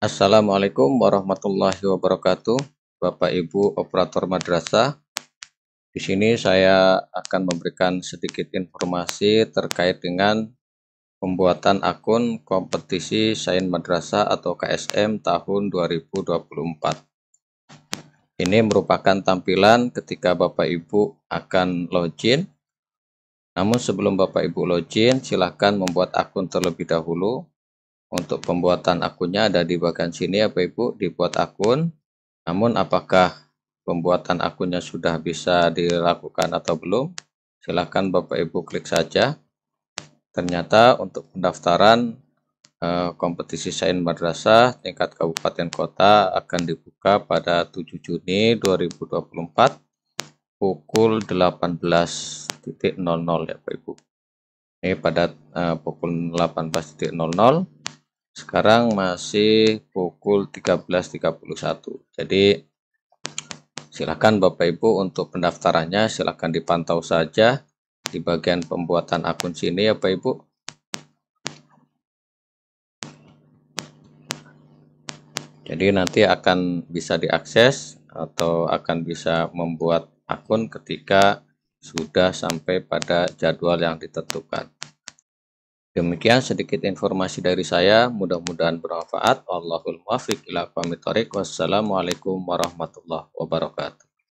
Assalamualaikum warahmatullahi wabarakatuh, Bapak Ibu operator madrasah. Di sini saya akan memberikan sedikit informasi terkait dengan pembuatan akun kompetisi Sain Madrasah atau KSM tahun 2024. Ini merupakan tampilan ketika Bapak Ibu akan login. Namun sebelum Bapak Ibu login, silahkan membuat akun terlebih dahulu untuk pembuatan akunnya ada di bagian sini ya Bapak Ibu, dibuat akun. Namun apakah pembuatan akunnya sudah bisa dilakukan atau belum? Silahkan Bapak Ibu klik saja. Ternyata untuk pendaftaran eh, kompetisi Sain madrasah tingkat kabupaten kota akan dibuka pada 7 Juni 2024 pukul 18.00 ya Bapak Ibu. Ini pada uh, pukul 18.00 sekarang masih pukul 13.31 jadi silakan Bapak Ibu untuk pendaftarannya silakan dipantau saja di bagian pembuatan akun sini ya Bapak Ibu jadi nanti akan bisa diakses atau akan bisa membuat akun ketika sudah sampai pada jadwal yang ditentukan Demikian sedikit informasi dari saya, mudah-mudahan bermanfaat. Allahul muwaffiq ila Wassalamualaikum warahmatullahi wabarakatuh.